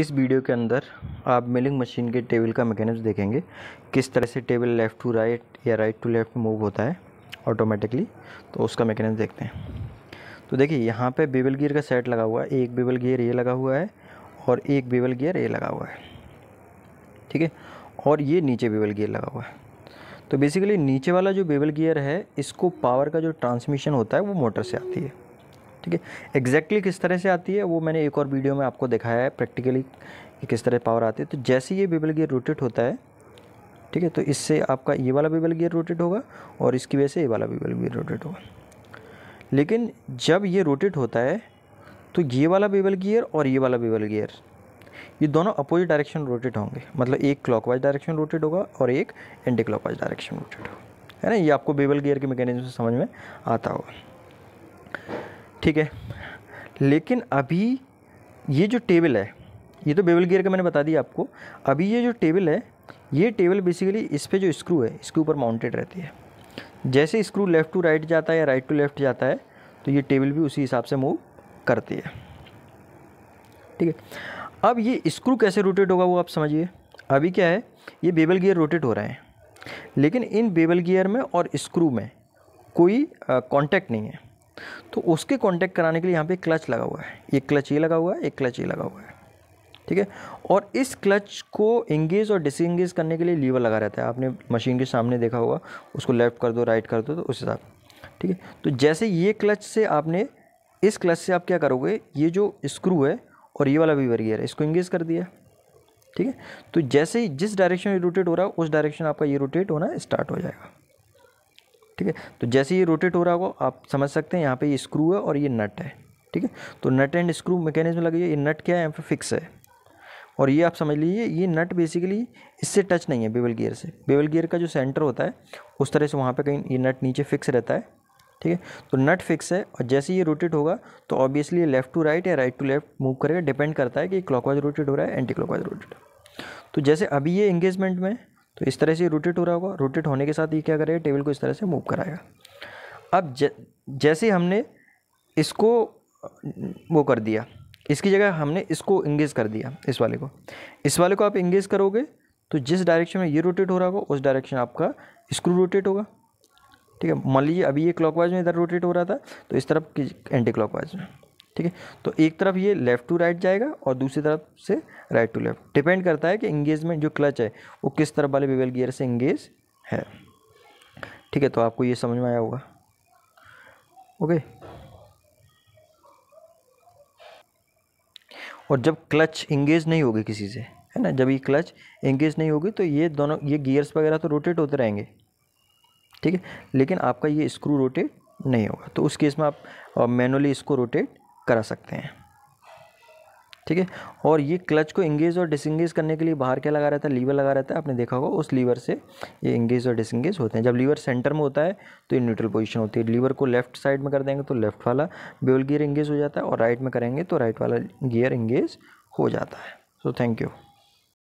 इस वीडियो के अंदर आप मिलिंग मशीन के टेबल का मैकेनिज्म देखेंगे किस तरह से टेबल लेफ़्ट टू राइट या राइट टू लेफ़्ट मूव होता है ऑटोमेटिकली तो उसका मैकेनिज्म देखते हैं तो देखिए यहाँ पे बेबल गियर का सेट लगा हुआ है एक बेबल गियर ये लगा हुआ है और एक बेबल गियर ये लगा हुआ है ठीक है और ये नीचे बेबल गियर लगा हुआ है तो बेसिकली नीचे वाला जो बेबल गियर है इसको पावर का जो ट्रांसमिशन होता है वो मोटर से आती है ठीक है एग्जैक्टली किस तरह से आती है वो मैंने एक और वीडियो में आपको दिखाया है प्रैक्टिकली कि किस तरह पावर आती है तो जैसे ये बेबल गियर रोटेट होता है ठीक है तो इससे आपका ये वाला बेबल गियर रोटेट होगा और इसकी वजह से ये वाला बेबल गियर रोटेट होगा लेकिन जब ये रोटेट होता है तो ये वाला बेबल गियर और ये वाला बेबल गियर ये दोनों अपोजिट डायरेक्शन रोटेट होंगे मतलब एक क्लॉकवाइज डायरेक्शन रोटेट होगा और एक एंटी क्लॉकवाइज डायरेक्शन रोटेट होगा है ना ये आपको बेबल गियर के मैकेनिज्म से समझ में आता होगा ठीक है लेकिन अभी ये जो टेबल है ये तो बेबल गियर का मैंने बता दिया आपको अभी ये जो टेबल है ये टेबल बेसिकली इस पर जो स्क्रू है इसके ऊपर माउंटेड रहती है जैसे स्क्रू लेफ़्ट टू राइट जाता है या राइट टू लेफ़्ट जाता है तो ये टेबल भी उसी हिसाब से मूव करती है ठीक है अब ये स्क्रू कैसे रोटेट होगा वो आप समझिए अभी क्या है ये बेबल गियर रोटेट हो रहे हैं लेकिन इन बेबल गियर में और स्क्रू में कोई कांटेक्ट नहीं है तो उसके कॉन्टैक्ट कराने के लिए यहाँ पे क्लच लगा हुआ है एक क्लच ये लगा हुआ है एक क्लच ये लगा हुआ है ठीक है और इस क्लच को इंगेज और डिसंगेज करने के लिए लीवर लगा रहता है आपने मशीन के सामने देखा होगा उसको लेफ़्ट कर दो राइट कर दो तो उस हिसाब ठीक है तो जैसे ये क्लच से आपने इस क्लच से आप क्या करोगे ये जो स्क्रू है और ये वाला वीवर गियर है इसको इंगेज कर दिया ठीक है तो जैसे ही जिस डायरेक्शन में रोटेट हो रहा है उस डायरेक्शन आपका ये रोटेट होना स्टार्ट हो जाएगा ठीक है तो जैसे ये रोटेट हो रहा होगा आप समझ सकते हैं यहाँ पे ये स्क्रू है और ये नट है ठीक है तो नट एंड स्क्रू मैकेनिज्म लगे ये नट क्या है यहाँ पे फिक्स है और ये आप समझ लीजिए ये नट बेसिकली इससे टच नहीं है बेबल गियर से बेबल गियर का जो सेंटर होता है उस तरह से वहाँ पर कहीं ये नट नीचे फिक्स रहता है ठीक है तो नट फिक्स है और जैसे ये रोटेट होगा तो ऑब्वियसली लेफ्ट टू राइट या राइट टू लेफ्ट मूव करेगा डिपेंड करता है कि क्लॉकवाइज रोटेट हो रहा है एंटी क्लॉकवाइज रोटेट तो जैसे अभी ये इंगेजमेंट में तो इस तरह से रोटेट हो रहा होगा रोटेट होने के साथ ये क्या करेगा टेबल को इस तरह से मूव कराएगा अब ज, जैसे हमने इसको वो कर दिया इसकी जगह हमने इसको इंगेज कर दिया इस वाले को इस वाले को आप इंगेज करोगे तो जिस डायरेक्शन में ये रोटेट हो रहा होगा उस डायरेक्शन आपका स्क्रू रोटेट होगा ठीक है मान लीजिए अभी ये क्लॉकवाइज में इधर रोटेट हो रहा था तो इस तरफ एंटी क्लॉकवाइज में ठीक है तो एक तरफ ये लेफ़्ट टू राइट जाएगा और दूसरी तरफ से राइट टू लेफ़्ट डिपेंड करता है कि इंगेजमेंट जो क्लच है वो किस तरफ वाले बेबल गियर से इंगेज है ठीक है तो आपको ये समझ में आया होगा ओके और जब क्लच इंगेज नहीं होगी किसी से है ना जब ये क्लच इंगेज नहीं होगी तो ये दोनों ये गियर्स वगैरह तो रोटेट होते रहेंगे ठीक है लेकिन आपका ये स्क्रू रोटेट नहीं होगा तो उस केस में आप मैनुअली uh, इसको रोटेट करा सकते हैं ठीक है और ये क्लच को इंगेज और डिसंगेज करने के लिए बाहर क्या लगा रहता है लीवर लगा रहता है आपने देखा होगा उस लीवर से ये इंगेज और डिसंगेज होते हैं जब लीवर सेंटर में होता है तो ये न्यूट्रल पोजीशन होती है लीवर को लेफ्ट साइड में कर देंगे तो लेफ्ट वाला बेल गियर इंगेज हो जाता है और राइट में करेंगे तो राइट वाला गियर इंगेज हो जाता है सो थैंक यू